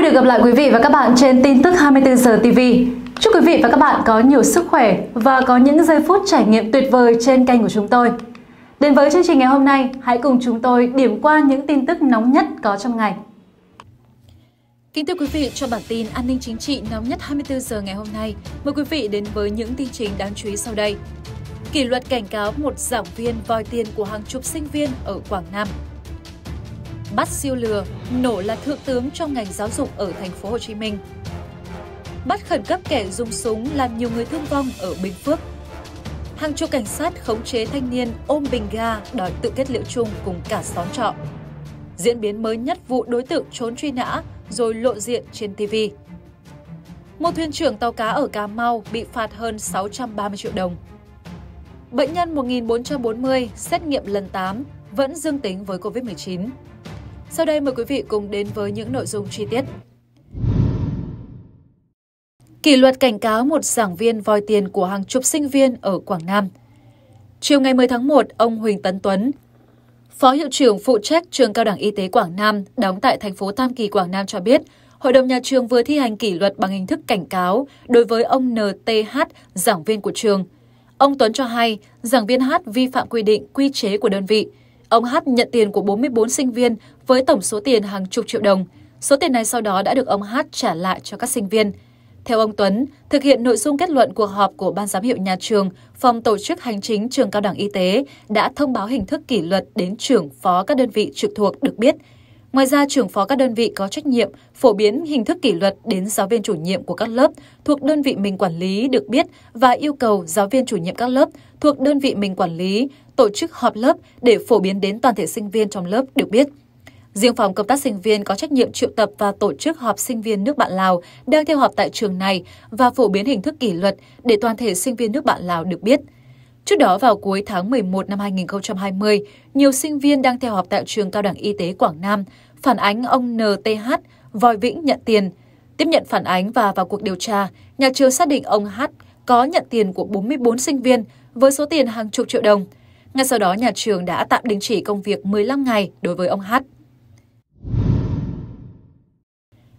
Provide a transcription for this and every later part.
vui được gặp lại quý vị và các bạn trên tin tức 24 giờ TV. Chúc quý vị và các bạn có nhiều sức khỏe và có những giây phút trải nghiệm tuyệt vời trên kênh của chúng tôi. Đến với chương trình ngày hôm nay, hãy cùng chúng tôi điểm qua những tin tức nóng nhất có trong ngày. Kính thưa quý vị, cho bản tin an ninh chính trị nóng nhất 24 giờ ngày hôm nay, mời quý vị đến với những tin chính đáng chú ý sau đây. Kỷ luật cảnh cáo một giảng viên vòi tiền của hàng chục sinh viên ở Quảng Nam bắt siêu lừa, nổ là thượng tướng trong ngành giáo dục ở thành phố Hồ Chí Minh. Bắt khẩn cấp kẻ dùng súng làm nhiều người thương vong ở Bình Phước. Hàng chục cảnh sát khống chế thanh niên ôm bình ga đòi tự kết liễu chung cùng cả xóm trọ. Diễn biến mới nhất vụ đối tượng trốn truy nã rồi lộ diện trên TV. Một thuyền trưởng tàu cá ở Cà Mau bị phạt hơn 630 triệu đồng. Bệnh nhân 1440 xét nghiệm lần 8 vẫn dương tính với COVID-19. Sau đây mời quý vị cùng đến với những nội dung chi tiết. Kỷ luật cảnh cáo một giảng viên vòi tiền của hàng chục sinh viên ở Quảng Nam. Chiều ngày 10 tháng 1, ông Huỳnh Tấn Tuấn, Phó hiệu trưởng phụ trách trường Cao đẳng Y tế Quảng Nam đóng tại thành phố Tam Kỳ Quảng Nam cho biết, Hội đồng nhà trường vừa thi hành kỷ luật bằng hình thức cảnh cáo đối với ông NTH, giảng viên của trường. Ông Tuấn cho hay, giảng viên H vi phạm quy định quy chế của đơn vị – Ông Hát nhận tiền của 44 sinh viên với tổng số tiền hàng chục triệu đồng. Số tiền này sau đó đã được ông Hát trả lại cho các sinh viên. Theo ông Tuấn, thực hiện nội dung kết luận cuộc họp của Ban giám hiệu nhà trường, Phòng Tổ chức Hành chính Trường Cao đẳng Y tế đã thông báo hình thức kỷ luật đến trưởng phó các đơn vị trực thuộc được biết. Ngoài ra, trưởng phó các đơn vị có trách nhiệm phổ biến hình thức kỷ luật đến giáo viên chủ nhiệm của các lớp thuộc đơn vị mình quản lý được biết và yêu cầu giáo viên chủ nhiệm các lớp thuộc đơn vị mình quản lý tổ chức họp lớp để phổ biến đến toàn thể sinh viên trong lớp được biết. Riêng phòng công tác sinh viên có trách nhiệm triệu tập và tổ chức họp sinh viên nước bạn Lào đang theo học tại trường này và phổ biến hình thức kỷ luật để toàn thể sinh viên nước bạn Lào được biết. Trước đó vào cuối tháng 11 năm 2020, nhiều sinh viên đang theo học tại trường Cao đẳng Y tế Quảng Nam phản ánh ông NTH vòi vĩnh nhận tiền. Tiếp nhận phản ánh và vào cuộc điều tra, nhà trường xác định ông H có nhận tiền của 44 sinh viên với số tiền hàng chục triệu đồng – ngay sau đó, nhà trường đã tạm đình chỉ công việc 15 ngày đối với ông H.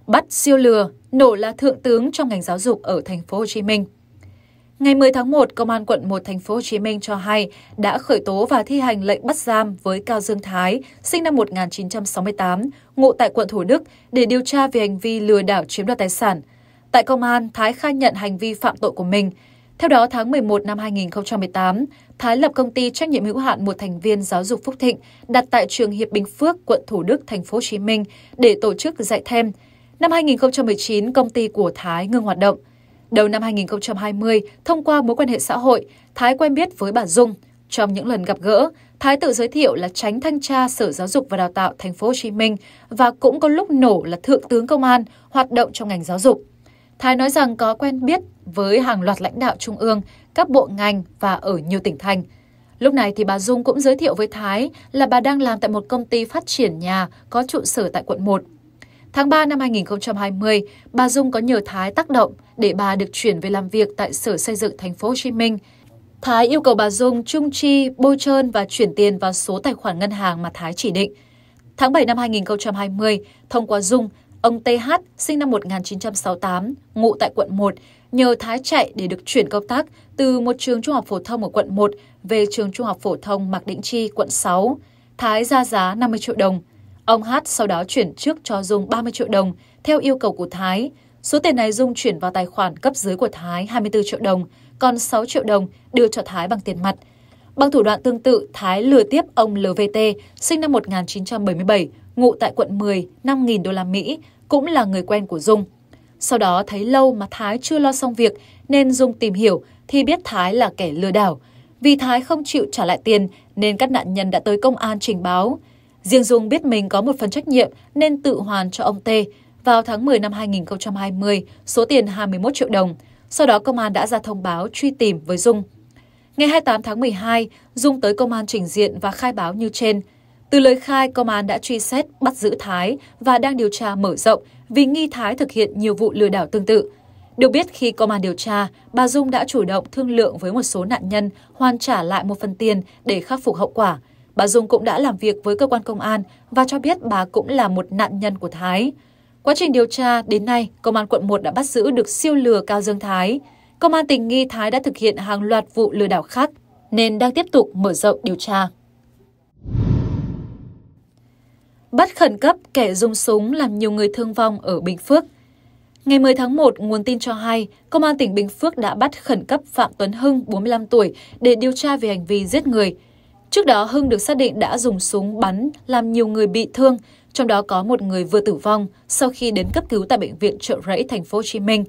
Bắt siêu lừa, nổ là thượng tướng trong ngành giáo dục ở thành phố Hồ Chí Minh. Ngày 10 tháng 1, Công an quận 1 thành phố Hồ Chí Minh cho hay đã khởi tố và thi hành lệnh bắt giam với Cao Dương Thái, sinh năm 1968, ngụ tại quận Thủ Đức để điều tra về hành vi lừa đảo chiếm đoạt tài sản. Tại công an, Thái khai nhận hành vi phạm tội của mình, theo đó, tháng 11 năm 2018, Thái lập công ty trách nhiệm hữu hạn một thành viên giáo dục Phúc Thịnh đặt tại trường Hiệp Bình Phước, quận Thủ Đức, thành phố Hồ Chí Minh để tổ chức dạy thêm. Năm 2019, công ty của Thái ngưng hoạt động. Đầu năm 2020, thông qua mối quan hệ xã hội, Thái quen biết với bà Dung. Trong những lần gặp gỡ, Thái tự giới thiệu là tránh thanh tra Sở Giáo dục và Đào tạo Thành phố Hồ Chí Minh và cũng có lúc nổ là thượng tướng công an hoạt động trong ngành giáo dục. Thái nói rằng có quen biết với hàng loạt lãnh đạo trung ương, các bộ ngành và ở nhiều tỉnh thành. Lúc này thì bà Dung cũng giới thiệu với Thái là bà đang làm tại một công ty phát triển nhà có trụ sở tại quận 1. Tháng 3 năm 2020, bà Dung có nhờ Thái tác động để bà được chuyển về làm việc tại Sở Xây dựng Thành phố Hồ Chí Minh. Thái yêu cầu bà Dung trung chi, bôi trơn và chuyển tiền vào số tài khoản ngân hàng mà Thái chỉ định. Tháng 7 năm 2020, thông qua Dung, ông TH sinh năm 1968, ngụ tại quận 1, nhờ Thái chạy để được chuyển công tác từ một trường trung học phổ thông ở quận 1 về trường trung học phổ thông Mạc Định Chi, quận 6. Thái ra giá 50 triệu đồng. Ông Hát sau đó chuyển trước cho Dung 30 triệu đồng theo yêu cầu của Thái. Số tiền này Dung chuyển vào tài khoản cấp dưới của Thái 24 triệu đồng, còn 6 triệu đồng đưa cho Thái bằng tiền mặt. Bằng thủ đoạn tương tự, Thái lừa tiếp ông LVT, sinh năm 1977, ngụ tại quận 10, 5.000 đô la Mỹ, cũng là người quen của Dung. Sau đó thấy lâu mà Thái chưa lo xong việc nên Dung tìm hiểu thì biết Thái là kẻ lừa đảo. Vì Thái không chịu trả lại tiền nên các nạn nhân đã tới công an trình báo. Riêng Dung biết mình có một phần trách nhiệm nên tự hoàn cho ông T. Vào tháng 10 năm 2020, số tiền 21 triệu đồng. Sau đó công an đã ra thông báo truy tìm với Dung. Ngày 28 tháng 12, Dung tới công an trình diện và khai báo như trên – từ lời khai, công an đã truy xét, bắt giữ Thái và đang điều tra mở rộng vì nghi Thái thực hiện nhiều vụ lừa đảo tương tự. Được biết, khi công an điều tra, bà Dung đã chủ động thương lượng với một số nạn nhân hoàn trả lại một phần tiền để khắc phục hậu quả. Bà Dung cũng đã làm việc với cơ quan công an và cho biết bà cũng là một nạn nhân của Thái. Quá trình điều tra, đến nay, Công an quận 1 đã bắt giữ được siêu lừa Cao Dương Thái. Công an tỉnh nghi Thái đã thực hiện hàng loạt vụ lừa đảo khác, nên đang tiếp tục mở rộng điều tra. bắt khẩn cấp kẻ dùng súng làm nhiều người thương vong ở Bình Phước. Ngày 10 tháng 1, nguồn tin cho hay, Công an tỉnh Bình Phước đã bắt khẩn cấp Phạm Tuấn Hưng, 45 tuổi, để điều tra về hành vi giết người. Trước đó, Hưng được xác định đã dùng súng bắn làm nhiều người bị thương, trong đó có một người vừa tử vong sau khi đến cấp cứu tại bệnh viện Trợ Rẫy, thành phố Hồ Chí Minh.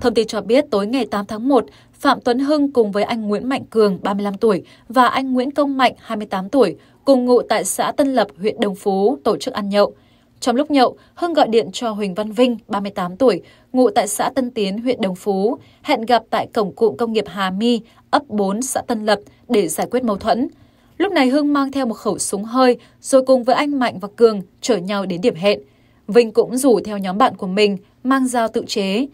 Thông tin cho biết tối ngày 8 tháng 1, Phạm Tuấn Hưng cùng với anh Nguyễn Mạnh Cường, 35 tuổi và anh Nguyễn Công Mạnh, 28 tuổi, cùng ngụ tại xã Tân Lập, huyện Đồng Phú, tổ chức ăn nhậu. Trong lúc nhậu, Hưng gọi điện cho Huỳnh Văn Vinh, 38 tuổi, ngụ tại xã Tân Tiến, huyện Đồng Phú, hẹn gặp tại cổng cụm công nghiệp Hà Mi, ấp 4, xã Tân Lập để giải quyết mâu thuẫn. Lúc này Hưng mang theo một khẩu súng hơi, rồi cùng với anh Mạnh và Cường chở nhau đến điểm hẹn. Vinh cũng rủ theo nhóm bạn của mình, mang dao tự chế.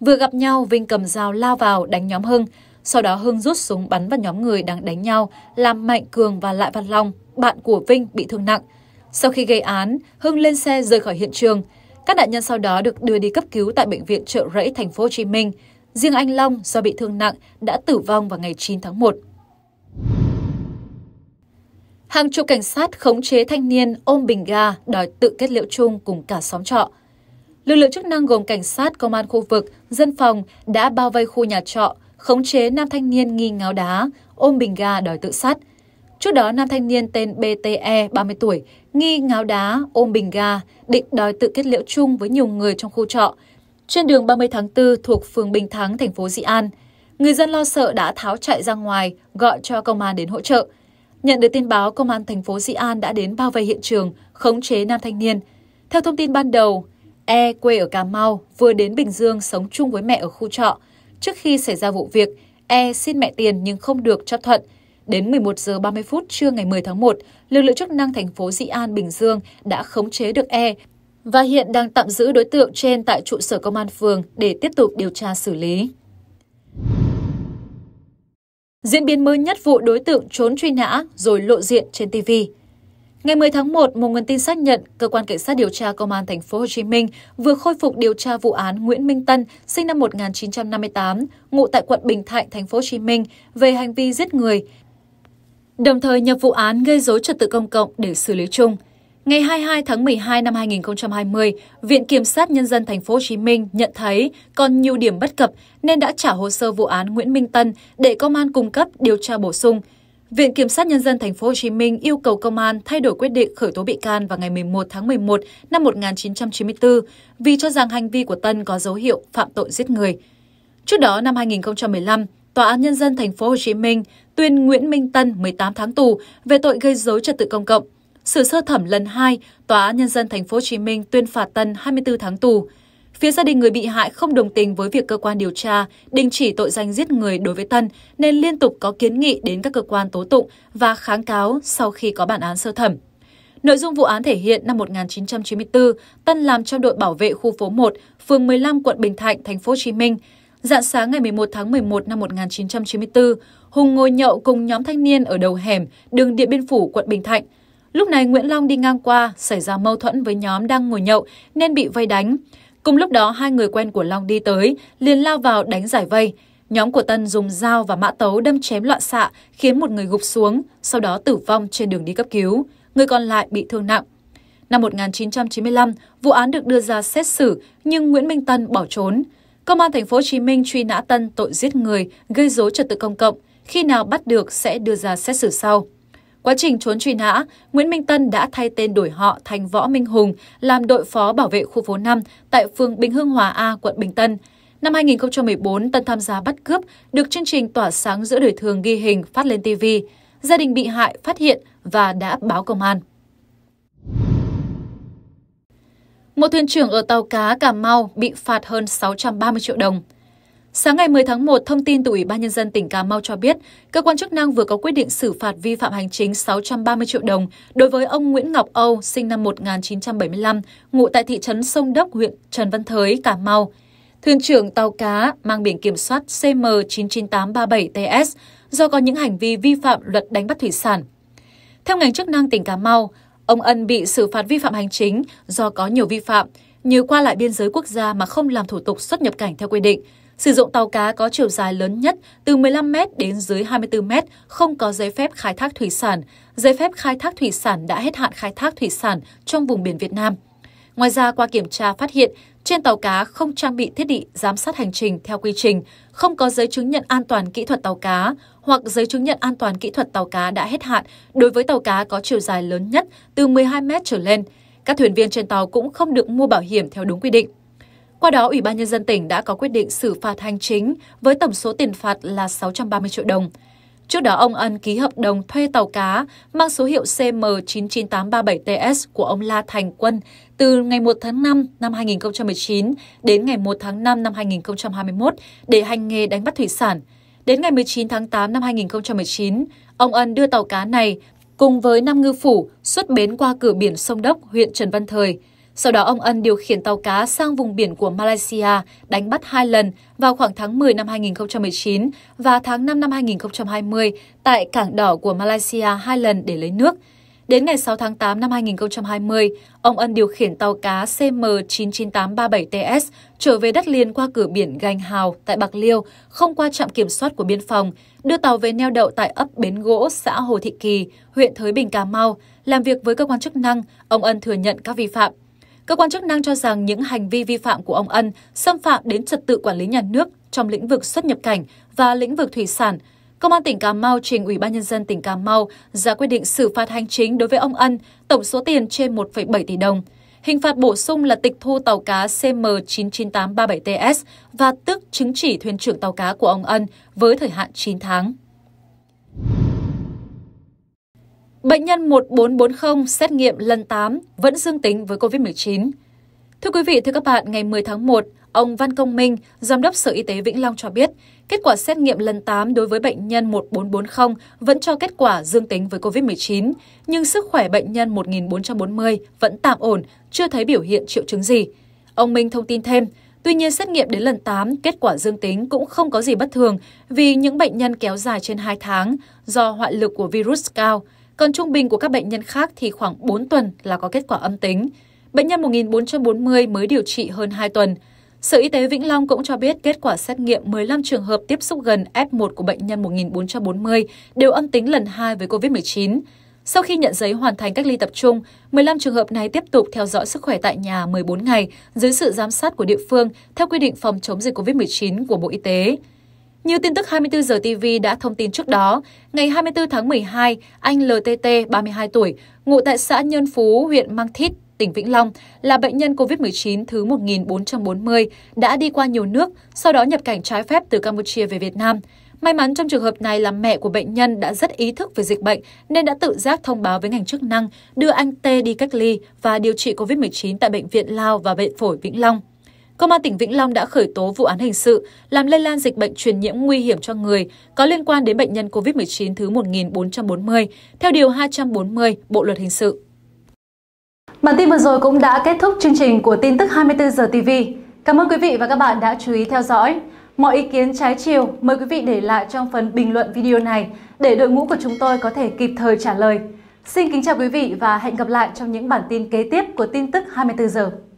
Vừa gặp nhau, Vinh cầm dao lao vào đánh nhóm Hưng, sau đó Hưng rút súng bắn vào nhóm người đang đánh nhau, làm Mạnh Cường và Lại Văn Long, bạn của Vinh bị thương nặng. Sau khi gây án, Hưng lên xe rời khỏi hiện trường. Các nạn nhân sau đó được đưa đi cấp cứu tại bệnh viện Trợ Rẫy thành phố Hồ Chí Minh. Riêng anh Long do bị thương nặng đã tử vong vào ngày 9 tháng 1. Hàng chục cảnh sát khống chế thanh niên ôm bình ga đòi tự kết liễu chung cùng cả xóm trọ. Lực lượng chức năng gồm cảnh sát, công an khu vực, dân phòng đã bao vây khu nhà trọ, khống chế nam thanh niên nghi ngáo đá, ôm bình ga đòi tự sát. Trước đó, nam thanh niên tên BTE, 30 tuổi, nghi ngáo đá, ôm bình ga, định đòi tự kết liễu chung với nhiều người trong khu trọ. Trên đường 30 tháng 4 thuộc phường Bình Thắng, thành phố Dị An, người dân lo sợ đã tháo chạy ra ngoài, gọi cho công an đến hỗ trợ. Nhận được tin báo, công an thành phố Dị An đã đến bao vây hiện trường, khống chế nam thanh niên. Theo thông tin ban đầu, E quê ở Cà Mau, vừa đến Bình Dương sống chung với mẹ ở khu trọ – Trước khi xảy ra vụ việc, E xin mẹ tiền nhưng không được chấp Thuận. Đến 11 giờ 30 phút trưa ngày 10 tháng 1, lực lượng chức năng thành phố Dị An, Bình Dương đã khống chế được E và hiện đang tạm giữ đối tượng trên tại trụ sở công an phường để tiếp tục điều tra xử lý. Diễn biến mới nhất vụ đối tượng trốn truy nã rồi lộ diện trên TV. Ngày 10 tháng 1, một nguồn tin xác nhận cơ quan cảnh sát điều tra công an thành phố Hồ Chí Minh vừa khôi phục điều tra vụ án Nguyễn Minh Tân, sinh năm 1958, ngụ tại quận Bình Thạnh, thành phố Hồ Chí Minh về hành vi giết người. Đồng thời nhập vụ án gây rối trật tự công cộng để xử lý chung. Ngày 22 tháng 12 năm 2020, Viện Kiểm sát Nhân dân Thành phố Hồ Chí Minh nhận thấy còn nhiều điểm bất cập nên đã trả hồ sơ vụ án Nguyễn Minh Tân để công an cung cấp điều tra bổ sung. Viện Kiểm sát Nhân dân Thành phố Hồ Chí Minh yêu cầu công an thay đổi quyết định khởi tố bị can vào ngày 11 tháng 11 năm 1994 vì cho rằng hành vi của Tân có dấu hiệu phạm tội giết người. Trước đó năm 2015, Tòa án Nhân dân Thành phố Hồ Chí Minh tuyên Nguyễn Minh Tân 18 tháng tù về tội gây dối trật tự công cộng. Sự sơ thẩm lần 2, Tòa án Nhân dân Thành phố Hồ Chí Minh tuyên phạt Tân 24 tháng tù. Phía gia đình người bị hại không đồng tình với việc cơ quan điều tra đình chỉ tội danh giết người đối với Tân nên liên tục có kiến nghị đến các cơ quan tố tụng và kháng cáo sau khi có bản án sơ thẩm. Nội dung vụ án thể hiện năm 1994, Tân làm trong đội bảo vệ khu phố 1, phường 15 quận Bình Thạnh, thành phố Hồ Chí Minh. Dạng sáng ngày 11 tháng 11 năm 1994, Hùng ngồi nhậu cùng nhóm thanh niên ở đầu hẻm, đường Điện Biên Phủ, quận Bình Thạnh. Lúc này Nguyễn Long đi ngang qua, xảy ra mâu thuẫn với nhóm đang ngồi nhậu nên bị vây đánh. Cùng lúc đó, hai người quen của Long đi tới, liền lao vào đánh giải vây. Nhóm của Tân dùng dao và mã tấu đâm chém loạn xạ, khiến một người gục xuống, sau đó tử vong trên đường đi cấp cứu. Người còn lại bị thương nặng. Năm 1995, vụ án được đưa ra xét xử, nhưng Nguyễn Minh Tân bỏ trốn. Công an thành phố Hồ Chí Minh truy nã Tân tội giết người, gây rối trật tự công cộng, khi nào bắt được sẽ đưa ra xét xử sau. Quá trình trốn truy nã, Nguyễn Minh Tân đã thay tên đổi họ thành Võ Minh Hùng làm đội phó bảo vệ khu phố 5 tại phường Bình Hưng Hòa A, quận Bình Tân. Năm 2014, Tân tham gia bắt cướp được chương trình tỏa sáng giữa đời thường ghi hình phát lên TV. Gia đình bị hại phát hiện và đã báo công an. Một thuyền trưởng ở tàu cá Cà Mau bị phạt hơn 630 triệu đồng. Sáng ngày 10 tháng 1, thông tin từ Ủy ban Nhân dân tỉnh Cà Mau cho biết, cơ quan chức năng vừa có quyết định xử phạt vi phạm hành chính 630 triệu đồng đối với ông Nguyễn Ngọc Âu, sinh năm 1975, ngụ tại thị trấn Sông Đốc, huyện Trần Văn Thới, Cà Mau. Thuyền trưởng tàu cá mang biển kiểm soát CM99837TS do có những hành vi vi phạm luật đánh bắt thủy sản. Theo ngành chức năng tỉnh Cà Mau, ông Ân bị xử phạt vi phạm hành chính do có nhiều vi phạm như qua lại biên giới quốc gia mà không làm thủ tục xuất nhập cảnh theo quy định – sử dụng tàu cá có chiều dài lớn nhất từ 15 m đến dưới 24 m, không có giấy phép khai thác thủy sản, giấy phép khai thác thủy sản đã hết hạn khai thác thủy sản trong vùng biển Việt Nam. Ngoài ra, qua kiểm tra phát hiện, trên tàu cá không trang bị thiết bị giám sát hành trình theo quy trình, không có giấy chứng nhận an toàn kỹ thuật tàu cá hoặc giấy chứng nhận an toàn kỹ thuật tàu cá đã hết hạn đối với tàu cá có chiều dài lớn nhất từ 12 m trở lên. Các thuyền viên trên tàu cũng không được mua bảo hiểm theo đúng quy định. Qua đó, Ủy ban Nhân dân tỉnh đã có quyết định xử phạt hành chính với tổng số tiền phạt là 630 triệu đồng. Trước đó, ông Ân ký hợp đồng thuê tàu cá mang số hiệu CM99837TS của ông La Thành Quân từ ngày 1 tháng 5 năm 2019 đến ngày 1 tháng 5 năm 2021 để hành nghề đánh bắt thủy sản. Đến ngày 19 tháng 8 năm 2019, ông Ân đưa tàu cá này cùng với năm ngư phủ xuất bến qua cửa biển Sông Đốc, huyện Trần Văn Thời – sau đó ông Ân điều khiển tàu cá sang vùng biển của Malaysia đánh bắt hai lần vào khoảng tháng 10 năm 2019 và tháng 5 năm 2020 tại cảng đỏ của Malaysia hai lần để lấy nước. Đến ngày 6 tháng 8 năm 2020, ông Ân điều khiển tàu cá CM99837TS trở về đất liền qua cửa biển Gành Hào tại Bạc Liêu, không qua trạm kiểm soát của biên phòng, đưa tàu về neo đậu tại ấp Bến Gỗ, xã Hồ Thị Kỳ, huyện Thới Bình, Cà Mau. Làm việc với cơ quan chức năng, ông Ân thừa nhận các vi phạm Cơ quan chức năng cho rằng những hành vi vi phạm của ông Ân xâm phạm đến trật tự quản lý nhà nước trong lĩnh vực xuất nhập cảnh và lĩnh vực thủy sản. Công an tỉnh Cà Mau trình Ủy ban nhân dân tỉnh Cà Mau ra quyết định xử phạt hành chính đối với ông Ân tổng số tiền trên 1,7 tỷ đồng. Hình phạt bổ sung là tịch thu tàu cá CM998337TS và tước chứng chỉ thuyền trưởng tàu cá của ông Ân với thời hạn 9 tháng. Bệnh nhân 1440 xét nghiệm lần 8 vẫn dương tính với COVID-19. Thưa quý vị, thưa các bạn, ngày 10 tháng 1, ông Văn Công Minh, Giám đốc Sở Y tế Vĩnh Long cho biết, kết quả xét nghiệm lần 8 đối với bệnh nhân 1440 vẫn cho kết quả dương tính với COVID-19, nhưng sức khỏe bệnh nhân 1440 vẫn tạm ổn, chưa thấy biểu hiện triệu chứng gì. Ông Minh thông tin thêm, Tuy nhiên, xét nghiệm đến lần 8, kết quả dương tính cũng không có gì bất thường vì những bệnh nhân kéo dài trên 2 tháng do hoại lực của virus cao, còn trung bình của các bệnh nhân khác thì khoảng 4 tuần là có kết quả âm tính. Bệnh nhân 1440 mới điều trị hơn 2 tuần. Sở Y tế Vĩnh Long cũng cho biết kết quả xét nghiệm 15 trường hợp tiếp xúc gần F1 của bệnh nhân 1440 đều âm tính lần 2 với COVID-19. Sau khi nhận giấy hoàn thành cách ly tập trung, 15 trường hợp này tiếp tục theo dõi sức khỏe tại nhà 14 ngày dưới sự giám sát của địa phương theo quy định phòng chống dịch COVID-19 của Bộ Y tế. Như tin tức 24 giờ TV đã thông tin trước đó, ngày 24 tháng 12, anh LTT, 32 tuổi, ngụ tại xã Nhân Phú, huyện Mang Thít, tỉnh Vĩnh Long, là bệnh nhân COVID-19 thứ 1440, đã đi qua nhiều nước, sau đó nhập cảnh trái phép từ Campuchia về Việt Nam. May mắn trong trường hợp này là mẹ của bệnh nhân đã rất ý thức về dịch bệnh nên đã tự giác thông báo với ngành chức năng đưa anh T đi cách ly và điều trị COVID-19 tại Bệnh viện Lao và Bệnh phổi Vĩnh Long. Công an tỉnh Vĩnh Long đã khởi tố vụ án hình sự làm lây lan dịch bệnh truyền nhiễm nguy hiểm cho người có liên quan đến bệnh nhân COVID-19 thứ 1440 theo điều 240 Bộ luật hình sự. Bản tin vừa rồi cũng đã kết thúc chương trình của tin tức 24 giờ TV. Cảm ơn quý vị và các bạn đã chú ý theo dõi. Mọi ý kiến trái chiều mời quý vị để lại trong phần bình luận video này để đội ngũ của chúng tôi có thể kịp thời trả lời. Xin kính chào quý vị và hẹn gặp lại trong những bản tin kế tiếp của tin tức 24 giờ.